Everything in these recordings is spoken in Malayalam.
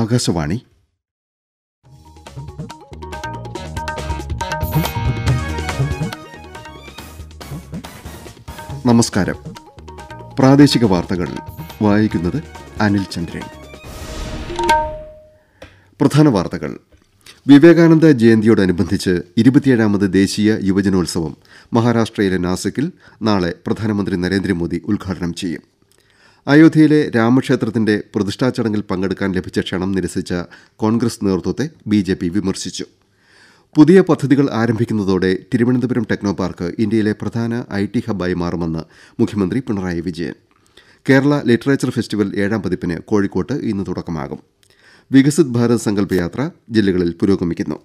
ആകാശവാണി നമസ്കാരം പ്രാദേശിക വാർത്തകൾ വായിക്കുന്നത് അനിൽ ചന്ദ്രൻ പ്രധാന വാർത്തകൾ വിവേകാനന്ദ ജയന്തിയോടനുബന്ധിച്ച് ഇരുപത്തിയേഴാമത് ദേശീയ യുവജനോത്സവം മഹാരാഷ്ട്രയിലെ നാസിക്കിൽ നാളെ പ്രധാനമന്ത്രി നരേന്ദ്രമോദി ഉദ്ഘാടനം ചെയ്യും അയോധ്യയിലെ രാമക്ഷേത്രത്തിന്റെ പ്രതിഷ്ഠാ ചടങ്ങിൽ പങ്കെടുക്കാൻ ലഭിച്ച ക്ഷണം നിരസിച്ച കോൺഗ്രസ് നേതൃത്വത്തെ ബി ജെ പി വിമർശിച്ചു പുതിയ പദ്ധതികൾ ആരംഭിക്കുന്നതോടെ തിരുവനന്തപുരം ടെക്നോ പാർക്ക് ഇന്ത്യയിലെ പ്രധാന ഐ ടി ഹബ്ബായി മാറുമെന്ന് മുഖ്യമന്ത്രി പിണറായി വിജയൻ കേരള ലിറ്ററേച്ചർ ഫെസ്റ്റിവൽ ഏഴാം പതിപ്പിന് കോഴിക്കോട്ട് ഇന്ന് തുടക്കമാകും വികസിത് ഭാരത് സങ്കല്പയാത്ര ജില്ലകളിൽ പുരോഗമിക്കുന്നു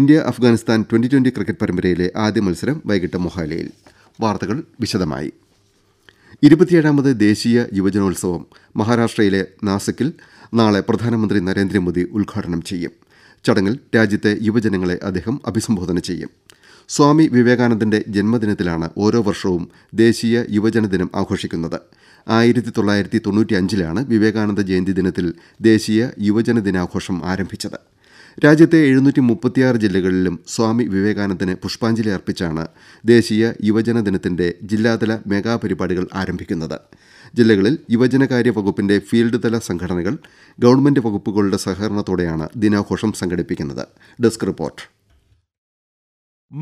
India Afghanistan twenty twenty cricket പരമ്പരയിലെ ആദ്യ മത്സരം വൈകിട്ട് മൊഹാലിയിൽ വാർത്തകൾ വിശദമായി ഇരുപത്തിയേഴാമത് ദേശീയ യുവജനോത്സവം മഹാരാഷ്ട്രയിലെ നാസിക്കിൽ നാളെ പ്രധാനമന്ത്രി നരേന്ദ്രമോദി ഉദ്ഘാടനം ചെയ്യും ചടങ്ങിൽ രാജ്യത്തെ യുവജനങ്ങളെ അദ്ദേഹം അഭിസംബോധന ചെയ്യും സ്വാമി വിവേകാനന്ദന്റെ ജന്മദിനത്തിലാണ് ഓരോ വർഷവും ദേശീയ യുവജനദിനം ആഘോഷിക്കുന്നത് ആയിരത്തി തൊള്ളായിരത്തി തൊണ്ണൂറ്റിയഞ്ചിലാണ് വിവേകാനന്ദ ജയന്തി ദിനത്തിൽ ദേശീയ യുവജന ദിനാഘോഷം ആരംഭിച്ചത് രാജ്യത്തെ എഴുന്നൂറ്റി മുപ്പത്തിയാറ് ജില്ലകളിലും സ്വാമി വിവേകാനന്ദന് പുഷ്പാഞ്ജലി അർപ്പിച്ചാണ് ദേശീയ യുവജന ദിനത്തിന്റെ ജില്ലാതല മെഗാ പരിപാടികൾ ആരംഭിക്കുന്നത് ജില്ലകളിൽ യുവജനകാര്യ വകുപ്പിന്റെ ഫീൽഡ് തല സംഘടനകൾ ഗവൺമെന്റ് വകുപ്പുകളുടെ സഹകരണത്തോടെയാണ് ദിനാഘോഷം സംഘടിപ്പിക്കുന്നത് ഡെസ്ക് റിപ്പോർട്ട്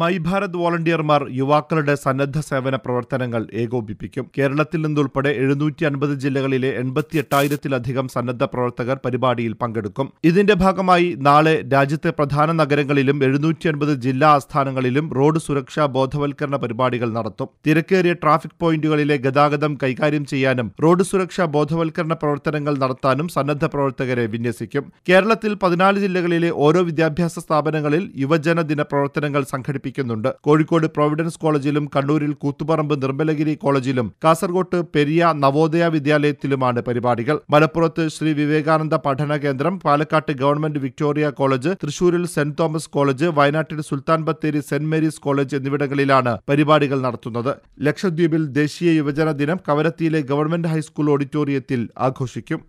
മൈ ഭാരത് വോളണ്ടിയർമാർ യുവാക്കളുടെ സന്നദ്ധ സേവന പ്രവർത്തനങ്ങൾ ഏകോപിപ്പിക്കും കേരളത്തിൽ നിന്നുൾപ്പെടെ എഴുന്നൂറ്റി അൻപത് ജില്ലകളിലെ എൺപത്തി എട്ടായിരത്തിലധികം സന്നദ്ധ പ്രവർത്തകർ പരിപാടിയിൽ പങ്കെടുക്കും ഇതിന്റെ ഭാഗമായി നാളെ രാജ്യത്തെ പ്രധാന നഗരങ്ങളിലും എഴുന്നൂറ്റി അൻപത് ജില്ലാ ആസ്ഥാനങ്ങളിലും റോഡ് സുരക്ഷാ ബോധവൽക്കരണ പരിപാടികൾ നടത്തും തിരക്കേറിയ ട്രാഫിക് പോയിന്റുകളിലെ ഗതാഗതം കൈകാര്യം ചെയ്യാനും റോഡ് സുരക്ഷാ ബോധവൽക്കരണ പ്രവർത്തനങ്ങൾ നടത്താനും സന്നദ്ധ പ്രവർത്തകരെ വിന്യസിക്കും കേരളത്തിൽ പതിനാല് ജില്ലകളിലെ ഓരോ വിദ്യാഭ്യാസ സ്ഥാപനങ്ങളിൽ യുവജനദിന പ്രവർത്തനങ്ങൾ സംഘടിപ്പിക്കും സംഘടിപ്പിക്കുന്നുണ്ട് കോഴിക്കോട് പ്രൊവിഡൻസ് കോളേജിലും കണ്ണൂരിൽ കൂത്തുപറമ്പ് നിർമ്മലഗിരി കോളേജിലും കാസർഗോട്ട് പെരിയ നവോദയ വിദ്യാലയത്തിലുമാണ് പരിപാടികൾ മലപ്പുറത്ത് ശ്രീ വിവേകാനന്ദ പഠന കേന്ദ്രം പാലക്കാട്ട് ഗവൺമെന്റ് വിക്ടോറിയ കോളേജ് തൃശൂരിൽ സെന്റ് തോമസ് കോളേജ് വയനാട്ടിൽ Sultan Bathery saint Mary's college എന്നിവിടങ്ങളിലാണ് പരിപാടികൾ നടത്തുന്നത് ലക്ഷദ്വീപിൽ ദേശീയ യുവജന ദിനം കവരത്തിയിലെ ഗവൺമെന്റ് ഹൈസ്കൂൾ ഓഡിറ്റോറിയത്തിൽ ആഘോഷിക്കും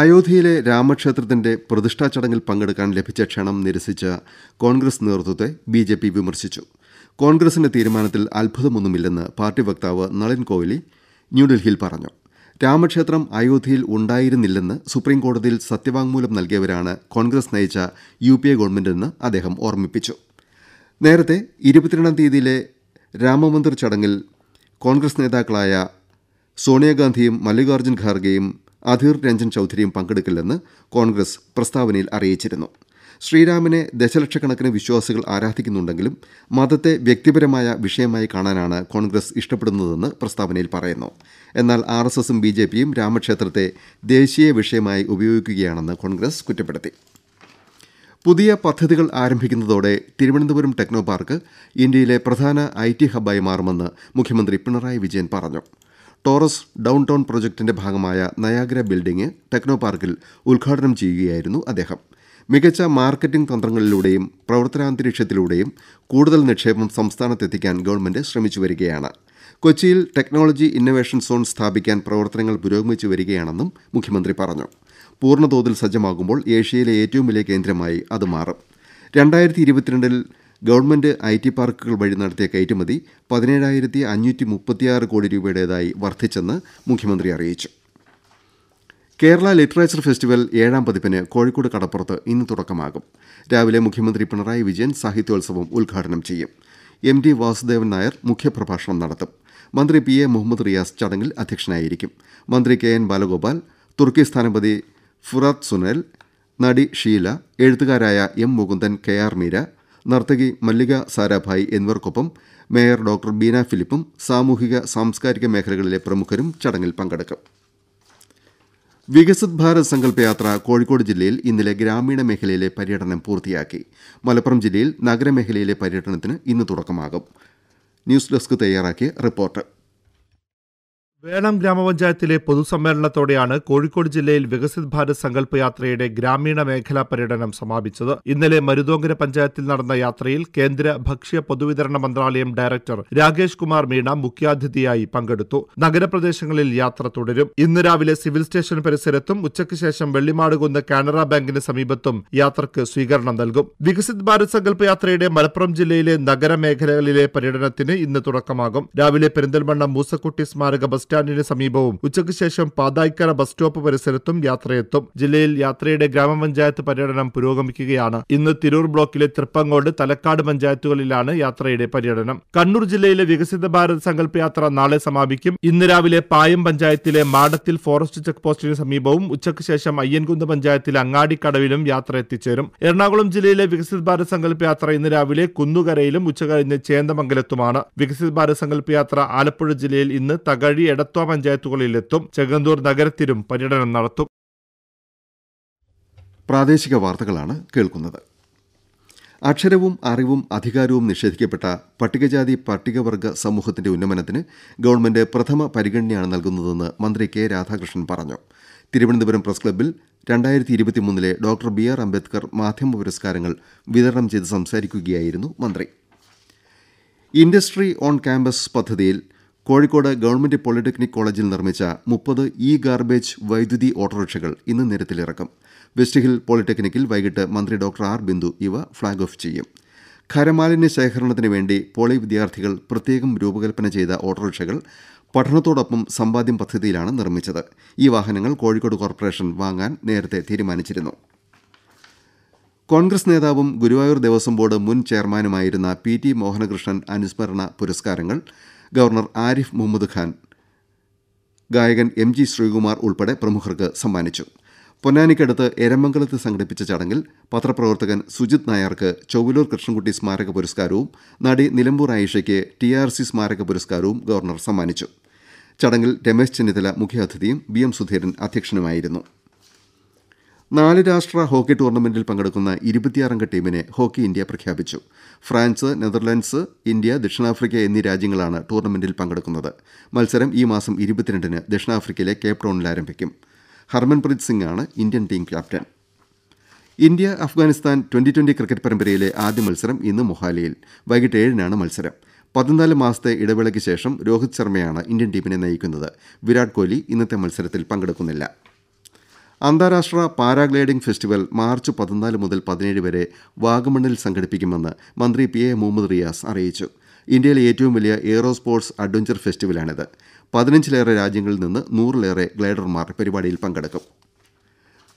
അയോധ്യയിലെ രാമക്ഷേത്രത്തിന്റെ പ്രതിഷ്ഠാ ചടങ്ങിൽ പങ്കെടുക്കാൻ ലഭിച്ച ക്ഷണം നിരസിച്ച കോൺഗ്രസ് നേതൃത്വത്തെ ബി ജെ പി വിമർശിച്ചു കോൺഗ്രസിന്റെ തീരുമാനത്തിൽ അത്ഭുതമൊന്നുമില്ലെന്ന് പാർട്ടി വക്താവ് നളിൻ കോഹ്ലി ന്യൂഡൽഹിയിൽ പറഞ്ഞു രാമക്ഷേത്രം അയോധ്യയിൽ ഉണ്ടായിരുന്നില്ലെന്ന് സുപ്രീംകോടതിയിൽ സത്യവാങ്മൂലം നൽകിയവരാണ് കോൺഗ്രസ് നയിച്ച യു പി എ ഗവൺമെന്റെന്ന് അദ്ദേഹം ഓർമ്മിപ്പിച്ചു നേരത്തെ ഇരുപത്തിരണ്ടാം തീയതിയിലെ രാമമന്ദിർ ചടങ്ങിൽ കോൺഗ്രസ് നേതാക്കളായ സോണിയാഗാന്ധിയും മല്ലികാർജ്ജുൻ ഖാർഗെയും അധീർ രഞ്ജൻ ചൌധരിയും പങ്കെടുക്കില്ലെന്ന് കോൺഗ്രസ് പ്രസ്താവനയിൽ അറിയിച്ചിരുന്നു ശ്രീരാമനെ ദശലക്ഷക്കണക്കിന് വിശ്വാസികൾ ആരാധിക്കുന്നുണ്ടെങ്കിലും മതത്തെ വ്യക്തിപരമായ വിഷയമായി കാണാനാണ് കോൺഗ്രസ് ഇഷ്ടപ്പെടുന്നതെന്ന് പ്രസ്താവനയിൽ പറയുന്നു എന്നാൽ ആർ എസ് എസും ബി ജെ പിയും രാമക്ഷേത്രത്തെ ദേശീയ വിഷയമായി ഉപയോഗിക്കുകയാണെന്ന് കോൺഗ്രസ് കുറ്റപ്പെടുത്തി പുതിയ പദ്ധതികൾ ആരംഭിക്കുന്നതോടെ തിരുവനന്തപുരം ടെക്നോപാർക്ക് ഇന്ത്യയിലെ പ്രധാന ഐ ടി ഹബ്ബായി മാറുമെന്ന് മുഖ്യമന്ത്രി പിണറായി വിജയൻ പറഞ്ഞു ടോറസ് ഡൌൺ ടൌൺ പ്രൊജക്ടിന്റെ ഭാഗമായ നയാഗ്ര ബിൽഡിംഗ് ടെക്നോ പാർക്കിൽ ഉദ്ഘാടനം ചെയ്യുകയായിരുന്നു അദ്ദേഹം മികച്ച മാർക്കറ്റിംഗ് തന്ത്രങ്ങളിലൂടെയും പ്രവർത്തനാന്തരീക്ഷത്തിലൂടെയും കൂടുതൽ നിക്ഷേപം സംസ്ഥാനത്തെത്തിക്കാൻ ഗവൺമെന്റ് ശ്രമിച്ചു വരികയാണ് കൊച്ചിയിൽ ടെക്നോളജി ഇന്നൊവേഷൻ സോൺ സ്ഥാപിക്കാൻ പ്രവർത്തനങ്ങൾ പുരോഗമിച്ചു വരികയാണെന്നും മുഖ്യമന്ത്രി പറഞ്ഞു പൂർണ്ണതോതിൽ സജ്ജമാകുമ്പോൾ ഏഷ്യയിലെ ഏറ്റവും വലിയ കേന്ദ്രമായി അത് മാറും രണ്ടായിരത്തി ഇരുപത്തിരണ്ടിൽ ഗവൺമെന്റ് ഐടി പാർക്കുകൾ വഴി നടത്തിയ കയറ്റുമതി പതിനേഴായിരത്തി അഞ്ഞൂറ്റി മുപ്പത്തിയാറ് കോടി രൂപയുടേതായി വർദ്ധിച്ചെന്ന് മുഖ്യമന്ത്രി അറിയിച്ചു കേരള ലിറ്ററേച്ചർ ഫെസ്റ്റിവൽ ഏഴാം പതിപ്പിന് കോഴിക്കോട് കടപ്പുറത്ത് ഇന്ന് തുടക്കമാകും രാവിലെ മുഖ്യമന്ത്രി പിണറായി വിജയൻ സാഹിത്യോത്സവം ഉദ്ഘാടനം ചെയ്യും എം ഡി വാസുദേവൻ നായർ മുഖ്യപ്രഭാഷണം നടത്തും മന്ത്രി പി എ മുഹമ്മദ് റിയാസ് ചടങ്ങിൽ അധ്യക്ഷനായിരിക്കും മന്ത്രി കെ എൻ ബാലഗോപാൽ തുർക്കി സ്ഥാനപതി ഫുറാത്ത് സുനൽ നടി ഷീല എഴുത്തുകാരായ M Mukundan K R Meera നർത്തകി മല്ലിക സാരാഭായ് എന്നിവർക്കൊപ്പം മേയർ ഡോക്ടർ ബീന ഫിലിപ്പും സാമൂഹിക സാംസ്കാരിക മേഖലകളിലെ പ്രമുഖരും ചടങ്ങിൽ പങ്കെടുക്കും വികസിത് ഭാരത് സങ്കല്പയാത്ര കോഴിക്കോട് ജില്ലയിൽ ഇന്നലെ ഗ്രാമീണ മേഖലയിലെ പര്യടനം പൂർത്തിയാക്കി മലപ്പുറം ജില്ലയിൽ നഗരമേഖലയിലെ പര്യടനത്തിന് ഇന്ന് തുടക്കമാകും ന്യൂസ് ഡെസ്ക് തയ്യാറാക്കിയ റിപ്പോർട്ട് വേളം ഗ്രാമപഞ്ചായത്തിലെ പൊതുസമ്മേളനത്തോടെയാണ് കോഴിക്കോട് ജില്ലയിൽ വികസിത് ഭാരത് സങ്കല്പ യാത്രയുടെ ഗ്രാമീണ മേഖലാ പര്യടനം സമാപിച്ചത് ഇന്നലെ മരുതോങ്കര പഞ്ചായത്തിൽ നടന്ന യാത്രയിൽ കേന്ദ്ര ഭക്ഷ്യ പൊതുവിതരണ മന്ത്രാലയം ഡയറക്ടർ രാകേഷ് കുമാർ മീണ മുഖ്യാതിഥിയായി പങ്കെടുത്തു നഗരപ്രദേശങ്ങളിൽ യാത്ര തുടരും ഇന്ന് രാവിലെ സിവിൽ സ്റ്റേഷൻ പരിസരത്തും ഉച്ചയ്ക്ക് ശേഷം വെള്ളിമാടുകുന്ന് കാനറ ബാങ്കിന് സമീപത്തും യാത്രക്ക് സ്വീകരണം നൽകും വികസിത് ഭാരത് സങ്കല്പ യാത്രയുടെ മലപ്പുറം ജില്ലയിലെ നഗരമേഖലകളിലെ പര്യടനത്തിന് ഇന്ന് തുടക്കമാകും രാവിലെ പെരിന്തൽമണ്ണ മൂസക്കുട്ടി സ്മാരക ബസ് സ്റ്റാൻഡിന് സമീപവും ഉച്ചയ്ക്ക് ശേഷം പാതായ്ക്കര ബസ് സ്റ്റോപ്പ് പരിസരത്തും യാത്രയെത്തും ജില്ലയിൽ യാത്രയുടെ ഗ്രാമപഞ്ചായത്ത് പര്യടനം പുരോഗമിക്കുകയാണ് ഇന്ന് തിരൂർ ബ്ലോക്കിലെ തൃപ്പങ്ങോട് തലക്കാട് പഞ്ചായത്തുകളിലാണ് യാത്രയുടെ പര്യടനം കണ്ണൂർ ജില്ലയിലെ വികസിത ഭാരത് സങ്കല്പ യാത്ര നാളെ സമാപിക്കും ഇന്ന് രാവിലെ പായം പഞ്ചായത്തിലെ മാടത്തിൽ ഫോറസ്റ്റ് ചെക്ക് പോസ്റ്റിന് സമീപവും ഉച്ചയ്ക്ക് ശേഷം അയ്യൻകുന്ന് പഞ്ചായത്തിലെ അങ്ങാടിക്കടവിലും യാത്ര എത്തിച്ചേരും എറണാകുളം ജില്ലയിലെ വികസിത ഭാരത് സങ്കല്പ യാത്ര ഇന്ന് രാവിലെ കുന്നുകരയിലും ഉച്ചകഴിഞ്ഞ് ചേന്ദമംഗലത്തുമാണ് വികസിത ഭാരത് സങ്കല്പ യാത്ര ആലപ്പുഴ ജില്ലയിൽ ഇന്ന് തകഴി എട എടത്വ പഞ്ചായത്തുകളിലെത്തും ചെങ്ങന്തൂർ നഗരത്തിലും പര്യടനം നടത്തും പ്രാദേശിക വാർത്തകളാണ് കേൾക്കുന്നത് അക്ഷരവും അറിവും അധികാരവും നിഷേധിക്കപ്പെട്ട പട്ടികജാതി പട്ടികവർഗ സമൂഹത്തിന്റെ ഉന്നമനത്തിന് ഗവൺമെന്റ് പ്രഥമ പരിഗണനയാണ് നൽകുന്നതെന്ന് മന്ത്രി കെ രാധാകൃഷ്ണൻ പറഞ്ഞു തിരുവനന്തപുരം പ്രസ് ക്ലബ്ബിൽ രണ്ടായിരത്തി ഇരുപത്തിമൂന്നിലെ ഡോക്ടർ ബി ആർ അംബേദ്കർ മാധ്യമ പുരസ്കാരങ്ങൾ വിതരണം ചെയ്ത് സംസാരിക്കുകയായിരുന്നു മന്ത്രി ഇൻഡസ്ട്രി ഓൺ ക്യാമ്പസ് പദ്ധതിയിൽ കോഴിക്കോട് ഗവൺമെന്റ് പോളിടെക്നിക് കോളേജിൽ നിർമ്മിച്ച മുപ്പത് ഇ ഗാർബേജ് വൈദ്യുതി ഓട്ടോറിക്ഷകൾ ഇന്ന് നിരത്തിലിറക്കും വെസ്റ്റ്ഹിൽ പോളിടെക്നിക്കിൽ വൈകിട്ട് മന്ത്രി ഡോക്ടർ ആർ ബിന്ദു ഇവ ഫ്ളാഗ് ഓഫ് ചെയ്യും ഖരമാലിന്യ ശേഖരണത്തിന് വേണ്ടി പോളി വിദ്യാർത്ഥികൾ പ്രത്യേകം രൂപകൽപ്പന ചെയ്ത ഓട്ടോറിക്ഷകൾ പഠനത്തോടൊപ്പം സമ്പാദ്യം പദ്ധതിയിലാണ് നിർമ്മിച്ചത് ഈ വാഹനങ്ങൾ കോഴിക്കോട് കോർപ്പറേഷൻ വാങ്ങാൻ നേരത്തെ തീരുമാനിച്ചിരുന്നു കോൺഗ്രസ് നേതാവും ഗുരുവായൂർ ദേവസ്വം ബോർഡ് മുൻ ചെയർമാനുമായിരുന്ന പി ടി മോഹനകൃഷ്ണൻ അനുസ്മരണ പുരസ്കാരങ്ങൾ ഗവർണർ ആരിഫ് മുഹമ്മദ് ഖാൻ ഗായകൻ എം ജി ശ്രീകുമാർ ഉൾപ്പെടെ പ്രമുഖർക്ക് സമ്മാനിച്ചു പൊന്നാനിക്കടുത്ത് എരമംഗലത്ത് സംഘടിപ്പിച്ച ചടങ്ങിൽ പത്രപ്രവർത്തകൻ സുജിത് നായർക്ക് ചൊവ്വലൂർ കൃഷ്ണൻകുട്ടി സ്മാരക പുരസ്കാരവും നടി നിലമ്പൂർ ആയിഷയ്ക്ക് ടി ആർ സി സ്മാരക പുരസ്കാരവും ഗവർണർ സമ്മാനിച്ചു ചടങ്ങിൽ രമേശ് ചെന്നിത്തല മുഖ്യാതിഥിയും ബി എം സുധീരൻ അധ്യക്ഷനുമായിരുന്നു നാല് രാഷ്ട്ര ഹോക്കി ടൂർണമെന്റിൽ പങ്കെടുക്കുന്ന ഇരുപത്തിയാറംഗ ടീമിനെ ഹോക്കി ഇന്ത്യ പ്രഖ്യാപിച്ചു ഫ്രാൻസ് നെതർലാൻഡ്സ് ഇന്ത്യ ദക്ഷിണാഫ്രിക്ക എന്നീ രാജ്യങ്ങളാണ് ടൂർണമെന്റിൽ പങ്കെടുക്കുന്നത് മത്സരം ഈ മാസം ഇരുപത്തിരണ്ടിന് ദക്ഷിണാഫ്രിക്കയിലെ കേപ് ടൗണിൽ ആരംഭിക്കും ഹർമൻപ്രീത് സിംഗ് ആണ് Indian team captain India Afghanistan twenty twenty cricket പരമ്പരയിലെ ആദ്യ മത്സരം ഇന്ന് മൊഹാലിയിൽ വൈകിട്ട് ഏഴിനാണ് മത്സരം പതിനാല് മാസത്തെ ഇടവേളയ്ക്ക് ശേഷം രോഹിത് ശർമ്മയാണ് ഇന്ത്യൻ ടീമിനെ നയിക്കുന്നത് വിരാട് കോഹ്ലി ഇന്നത്തെ മത്സരത്തിൽ പങ്കെടുക്കുന്നില്ല അന്താരാഷ്ട്ര പാരാഗ്ലൈഡിംഗ് ഫെസ്റ്റിവൽ മാർച്ച് പതിനാല് മുതൽ പതിനേഴ് വരെ വാഗമണ്ണിൽ സംഘടിപ്പിക്കുമെന്ന് മന്ത്രി പി എ മുഹമ്മദ് റിയാസ് അറിയിച്ചു ഇന്ത്യയിലെ ഏറ്റവും വലിയ എയ്റോ സ്പോർട്സ് അഡ്വഞ്ചർ ഫെസ്റ്റിവലാണിത് പതിനഞ്ചിലേറെ രാജ്യങ്ങളിൽ നിന്ന് നൂറിലേറെ ഗ്ലൈഡർമാർ പരിപാടിയിൽ പങ്കെടുക്കും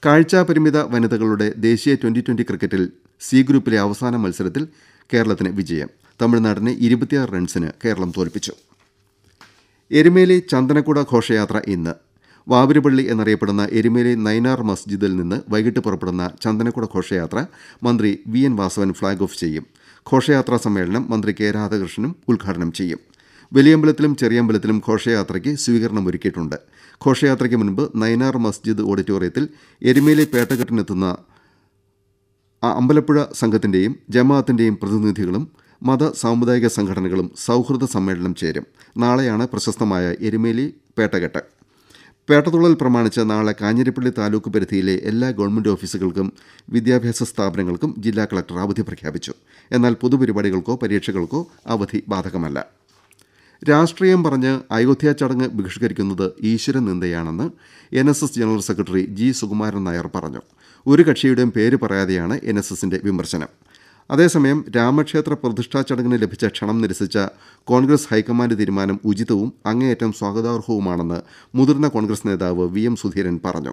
കാഴ്ചാപരിമിത വനിതകളുടെ ദേശീയ ട്വന്റി ട്വന്റി ക്രിക്കറ്റിൽ സി ഗ്രൂപ്പിലെ അവസാന മത്സരത്തിൽ കേരളത്തിന് വിജയം തമിഴ്നാടിനെ ഇരുപത്തിയാറ് റൺസിന് കേരളം തോൽപ്പിച്ചു എരുമേലി ചന്ദനക്കുട ഘോഷയാത്ര ഇന്ന് വാവരുപള്ളി എന്നറിയപ്പെടുന്ന എരുമേലി നൈനാർ മസ്ജിദിൽ നിന്ന് വൈകിട്ട് പുറപ്പെടുന്ന ചന്ദനക്കുട ഘോഷയാത്ര മന്ത്രി V N Vasavan flag off ചെയ്യും ഘോഷയാത്രാ സമ്മേളനം മന്ത്രി കെ രാധാകൃഷ്ണനും ഉദ്ഘാടനം ചെയ്യും വലിയമ്പലത്തിലും ചെറിയമ്പലത്തിലും ഘോഷയാത്രയ്ക്ക് സ്വീകരണം ഒരുക്കിയിട്ടുണ്ട് ഘോഷയാത്രയ്ക്ക് മുൻപ് നൈനാർ മസ്ജിദ് ഓഡിറ്റോറിയത്തിൽ എരുമേലി പേട്ടകെട്ടിനെത്തുന്ന അമ്പലപ്പുഴ സംഘത്തിൻ്റെയും ജമാഅത്തിൻ്റെയും പ്രതിനിധികളും മത സാമുദായിക സംഘടനകളും സൗഹൃദ സമ്മേളനം ചേരും നാളെയാണ് പ്രശസ്തമായ എരുമേലി പേട്ടകെട്ട് പേട്ടതുള്ളൽ പ്രമാണിച്ച നാളെ കാഞ്ഞിരപ്പള്ളി താലൂക്ക് പരിധിയിലെ എല്ലാ ഗവൺമെന്റ് ഓഫീസുകൾക്കും വിദ്യാഭ്യാസ സ്ഥാപനങ്ങൾക്കും ജില്ലാ കളക്ടർ അവധി പ്രഖ്യാപിച്ചു എന്നാൽ പൊതുപരിപാടികൾക്കോ പരീക്ഷകൾക്കോ അവധി ബാധകമല്ല രാഷ്ട്രീയം പറഞ്ഞ് അയോധ്യ ചടങ്ങ് ബഹിഷ്കരിക്കുന്നത് ഈശ്വര നിന്ദയാണെന്ന് N S S general secretary G Sukumaran Nair പറഞ്ഞു ഒരു കക്ഷിയുടെയും പേര് പറയാതെയാണ് എൻ എസ് എസിന്റെ വിമർശനം അതേസമയം രാമക്ഷേത്ര പ്രതിഷ്ഠാ ചടങ്ങിന് ലഭിച്ച ക്ഷണം നിരസിച്ച കോൺഗ്രസ് ഹൈക്കമാൻഡ് തീരുമാനം ഉചിതവും അങ്ങേയറ്റം സ്വാഗതാർഹവുമാണെന്ന് മുതിർന്ന കോൺഗ്രസ് നേതാവ് വി എം സുധീരൻ പറഞ്ഞു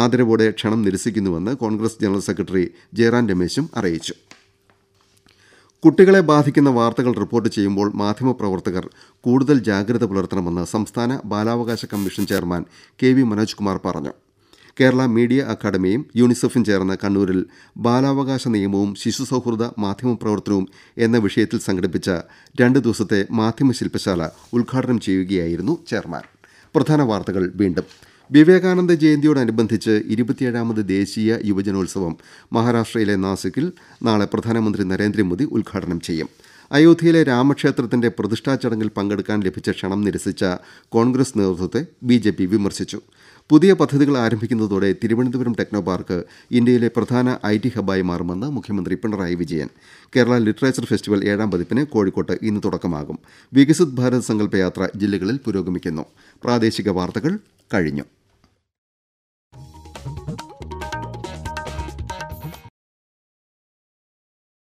ആദരവോടെ ക്ഷണം നിരസിക്കുന്നുവെന്ന് കോൺഗ്രസ് ജനറൽ സെക്രട്ടറി ജയറാൻ രമേശും അറിയിച്ചു കുട്ടികളെ ബാധിക്കുന്ന വാർത്തകൾ റിപ്പോർട്ട് ചെയ്യുമ്പോൾ മാധ്യമപ്രവർത്തകർ കൂടുതൽ ജാഗ്രത പുലർത്തണമെന്ന് സംസ്ഥാന ബാലാവകാശ commission chairman K V Manoj Kumar പറഞ്ഞു കേരള മീഡിയ അക്കാദമിയും യൂണിസെഫും ചേർന്ന് കണ്ണൂരിൽ ബാലാവകാശ നിയമവും ശിശുസൌഹൃദ പ്രവർത്തനവും എന്ന വിഷയത്തിൽ സംഘടിപ്പിച്ച രണ്ട് ദിവസത്തെ മാധ്യമ ശില്പശാല ഉദ്ഘാടനം ചെയ്യുകയായിരുന്നു ചെയർമാൻ പ്രധാന വാർത്തകൾ വീണ്ടും വിവേകാനന്ദ ജയന്തിയോടനുബന്ധിച്ച് ഇരുപത്തിയേഴാമത് ദേശീയ യുവജനോത്സവം മഹാരാഷ്ട്രയിലെ നാസിക്കിൽ നാളെ പ്രധാനമന്ത്രി നരേന്ദ്രമോദി ഉദ്ഘാടനം ചെയ്യും അയോധ്യയിലെ രാമക്ഷേത്രത്തിന്റെ പ്രതിഷ്ഠാ ചടങ്ങിൽ പങ്കെടുക്കാൻ ലഭിച്ച ക്ഷണം നിരസിച്ച കോൺഗ്രസ് നേതൃത്വത്തെ ബി വിമർശിച്ചു പുതിയ പദ്ധതികൾ ആരംഭിക്കുന്നതോടെ തിരുവനന്തപുരം ടെക്നോ പാർക്ക് ഇന്ത്യയിലെ പ്രധാന ഐ ടി ഹബ്ബായി മാറുമെന്ന് മുഖ്യമന്ത്രി പിണറായി വിജയൻ കേരള ലിറ്ററേച്ചർ ഫെസ്റ്റിവൽ ഏഴാം പതിപ്പിന് കോഴിക്കോട്ട് ഇന്ന് തുടക്കമാകും വികസിത് ഭാരത് സങ്കല്പയാത്ര ജില്ലകളിൽ പുരോഗമിക്കുന്നു പ്രാദേശിക വാർത്തകൾ കഴിഞ്ഞു